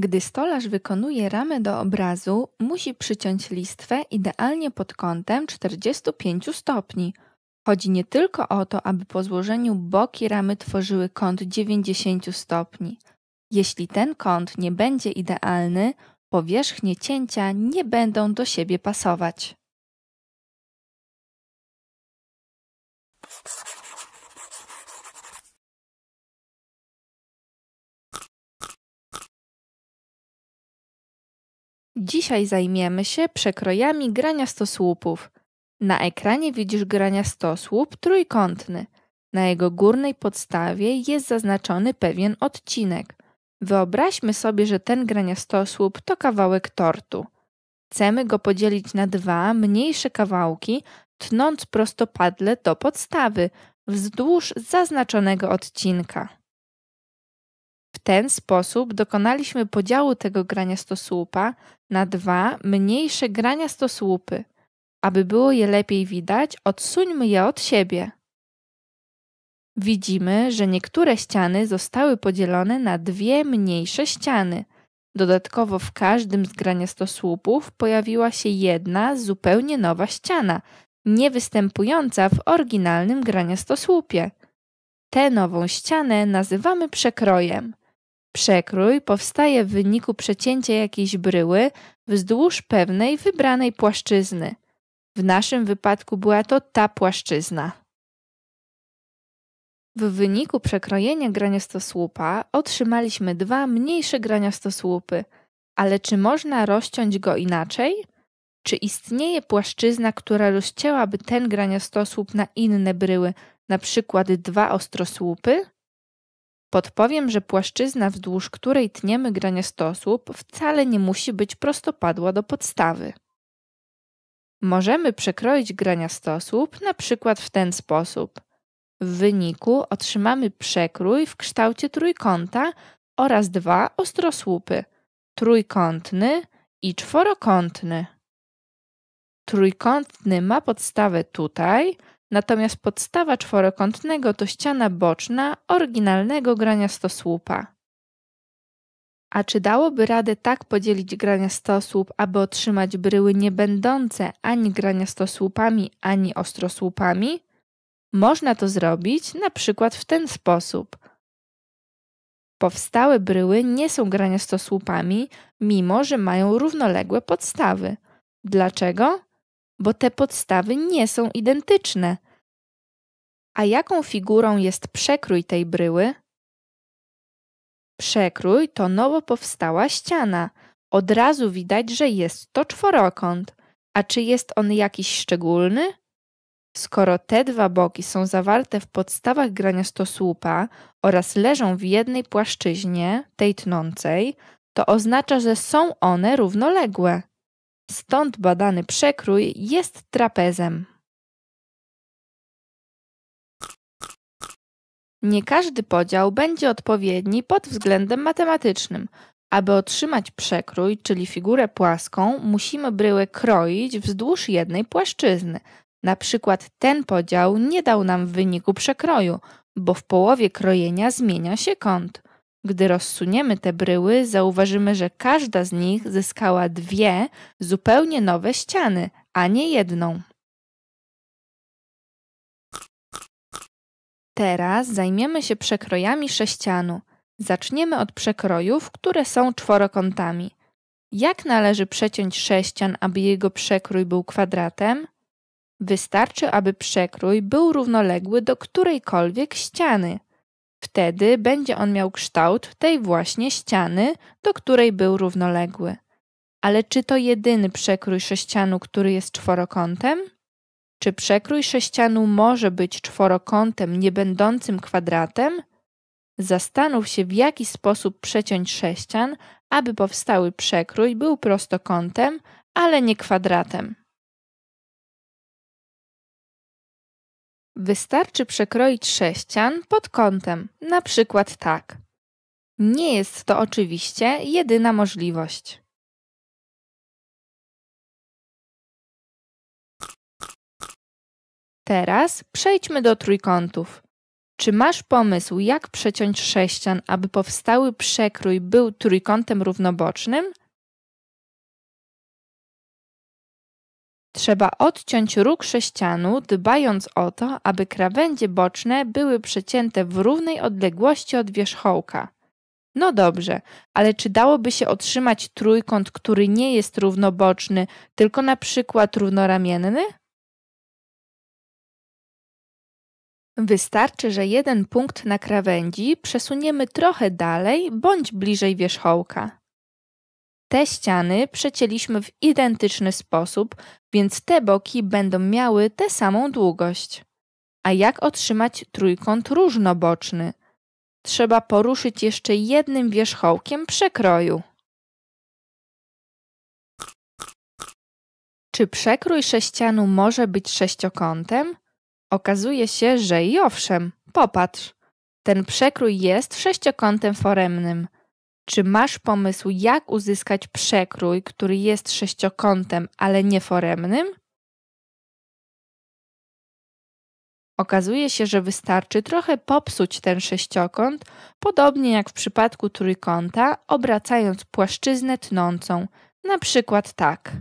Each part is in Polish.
Gdy stolarz wykonuje ramę do obrazu, musi przyciąć listwę idealnie pod kątem 45 stopni. Chodzi nie tylko o to, aby po złożeniu boki ramy tworzyły kąt 90 stopni. Jeśli ten kąt nie będzie idealny, powierzchnie cięcia nie będą do siebie pasować. Dzisiaj zajmiemy się przekrojami grania stosłupów. Na ekranie widzisz grania stosłup trójkątny. Na jego górnej podstawie jest zaznaczony pewien odcinek. Wyobraźmy sobie, że ten graniastosłup to kawałek tortu. Chcemy go podzielić na dwa mniejsze kawałki, tnąc prostopadle do podstawy, wzdłuż zaznaczonego odcinka ten sposób dokonaliśmy podziału tego grania stosłupa na dwa mniejsze grania stosłupy. Aby było je lepiej widać, odsuńmy je od siebie. Widzimy, że niektóre ściany zostały podzielone na dwie mniejsze ściany. Dodatkowo w każdym z grania stosłupów pojawiła się jedna zupełnie nowa ściana, nie występująca w oryginalnym grania stosłupie. Tę nową ścianę nazywamy przekrojem – Przekrój powstaje w wyniku przecięcia jakiejś bryły wzdłuż pewnej wybranej płaszczyzny. W naszym wypadku była to ta płaszczyzna. W wyniku przekrojenia graniostosłupa otrzymaliśmy dwa mniejsze graniostosłupy, ale czy można rozciąć go inaczej? Czy istnieje płaszczyzna, która rozcięłaby ten graniostosłup na inne bryły, na przykład dwa ostrosłupy? Podpowiem, że płaszczyzna, wzdłuż której tniemy graniastosłup, wcale nie musi być prostopadła do podstawy. Możemy przekroić graniastosłup na przykład w ten sposób. W wyniku otrzymamy przekrój w kształcie trójkąta oraz dwa ostrosłupy trójkątny i czworokątny. Trójkątny ma podstawę tutaj, Natomiast podstawa czworokątnego to ściana boczna oryginalnego graniastosłupa. A czy dałoby radę tak podzielić graniastosłup, aby otrzymać bryły nie będące ani graniastosłupami, ani ostrosłupami? Można to zrobić na przykład w ten sposób. Powstałe bryły nie są graniastosłupami, mimo że mają równoległe podstawy. Dlaczego? bo te podstawy nie są identyczne. A jaką figurą jest przekrój tej bryły? Przekrój to nowo powstała ściana. Od razu widać, że jest to czworokąt. A czy jest on jakiś szczególny? Skoro te dwa boki są zawarte w podstawach graniastosłupa oraz leżą w jednej płaszczyźnie, tej tnącej, to oznacza, że są one równoległe. Stąd badany przekrój jest trapezem. Nie każdy podział będzie odpowiedni pod względem matematycznym. Aby otrzymać przekrój, czyli figurę płaską, musimy bryłę kroić wzdłuż jednej płaszczyzny. Na przykład ten podział nie dał nam w wyniku przekroju, bo w połowie krojenia zmienia się kąt. Gdy rozsuniemy te bryły, zauważymy, że każda z nich zyskała dwie zupełnie nowe ściany, a nie jedną. Teraz zajmiemy się przekrojami sześcianu. Zaczniemy od przekrojów, które są czworokątami. Jak należy przeciąć sześcian, aby jego przekrój był kwadratem? Wystarczy, aby przekrój był równoległy do którejkolwiek ściany. Wtedy będzie on miał kształt tej właśnie ściany, do której był równoległy. Ale czy to jedyny przekrój sześcianu, który jest czworokątem? Czy przekrój sześcianu może być czworokątem niebędącym kwadratem? Zastanów się, w jaki sposób przeciąć sześcian, aby powstały przekrój był prostokątem, ale nie kwadratem. Wystarczy przekroić sześcian pod kątem, na przykład tak. Nie jest to oczywiście jedyna możliwość. Teraz przejdźmy do trójkątów. Czy masz pomysł, jak przeciąć sześcian, aby powstały przekrój był trójkątem równobocznym? Trzeba odciąć róg sześcianu, dbając o to, aby krawędzie boczne były przecięte w równej odległości od wierzchołka. No dobrze, ale czy dałoby się otrzymać trójkąt, który nie jest równoboczny, tylko na przykład równoramienny? Wystarczy, że jeden punkt na krawędzi przesuniemy trochę dalej bądź bliżej wierzchołka. Te ściany przecięliśmy w identyczny sposób, więc te boki będą miały tę samą długość. A jak otrzymać trójkąt różnoboczny? Trzeba poruszyć jeszcze jednym wierzchołkiem przekroju. Czy przekrój sześcianu może być sześciokątem? Okazuje się, że i owszem. Popatrz. Ten przekrój jest sześciokątem foremnym – czy masz pomysł, jak uzyskać przekrój, który jest sześciokątem, ale nieforemnym? Okazuje się, że wystarczy trochę popsuć ten sześciokąt, podobnie jak w przypadku trójkąta, obracając płaszczyznę tnącą, na przykład tak.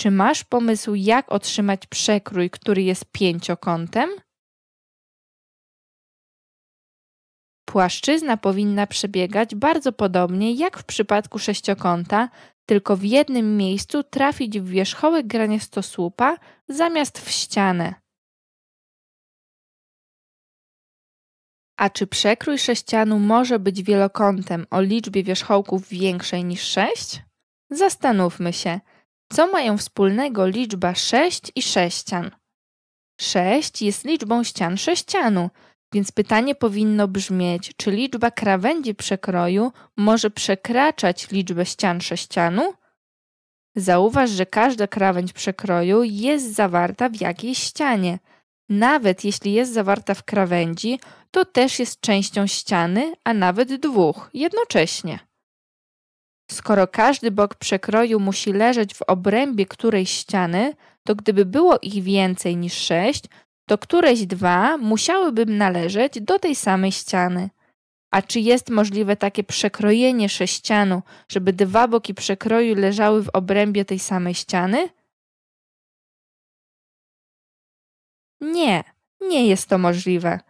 Czy masz pomysł, jak otrzymać przekrój, który jest pięciokątem? Płaszczyzna powinna przebiegać bardzo podobnie jak w przypadku sześciokąta, tylko w jednym miejscu trafić w wierzchołek graniastosłupa zamiast w ścianę. A czy przekrój sześcianu może być wielokątem o liczbie wierzchołków większej niż 6? Zastanówmy się, co mają wspólnego liczba 6 i sześcian. 6 jest liczbą ścian sześcianu, więc pytanie powinno brzmieć, czy liczba krawędzi przekroju może przekraczać liczbę ścian sześcianu? Zauważ, że każda krawędź przekroju jest zawarta w jakiejś ścianie. Nawet jeśli jest zawarta w krawędzi, to też jest częścią ściany, a nawet dwóch jednocześnie. Skoro każdy bok przekroju musi leżeć w obrębie którejś ściany, to gdyby było ich więcej niż sześć, to któreś dwa musiałyby należeć do tej samej ściany. A czy jest możliwe takie przekrojenie sześcianu, żeby dwa boki przekroju leżały w obrębie tej samej ściany? Nie, nie jest to możliwe.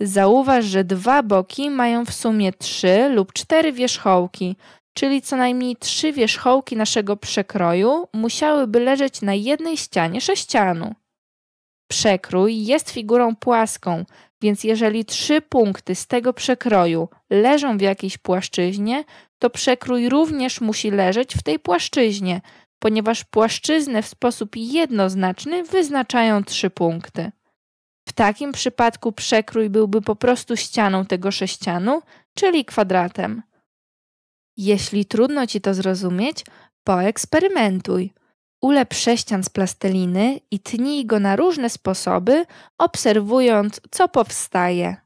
Zauważ, że dwa boki mają w sumie trzy lub cztery wierzchołki, czyli co najmniej trzy wierzchołki naszego przekroju musiałyby leżeć na jednej ścianie sześcianu. Przekrój jest figurą płaską, więc jeżeli trzy punkty z tego przekroju leżą w jakiejś płaszczyźnie, to przekrój również musi leżeć w tej płaszczyźnie, ponieważ płaszczyznę w sposób jednoznaczny wyznaczają trzy punkty. W takim przypadku przekrój byłby po prostu ścianą tego sześcianu, czyli kwadratem. Jeśli trudno ci to zrozumieć, poeksperymentuj ule prześcian z plasteliny i tnij go na różne sposoby, obserwując, co powstaje.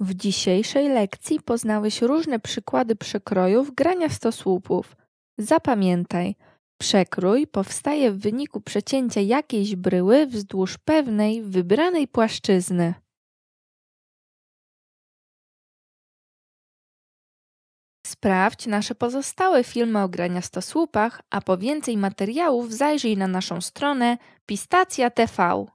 W dzisiejszej lekcji poznałeś różne przykłady przekrojów grania stosłupów. Zapamiętaj, przekrój powstaje w wyniku przecięcia jakiejś bryły wzdłuż pewnej wybranej płaszczyzny. Sprawdź nasze pozostałe filmy o graniastosłupach, a po więcej materiałów zajrzyj na naszą stronę Pistacja TV.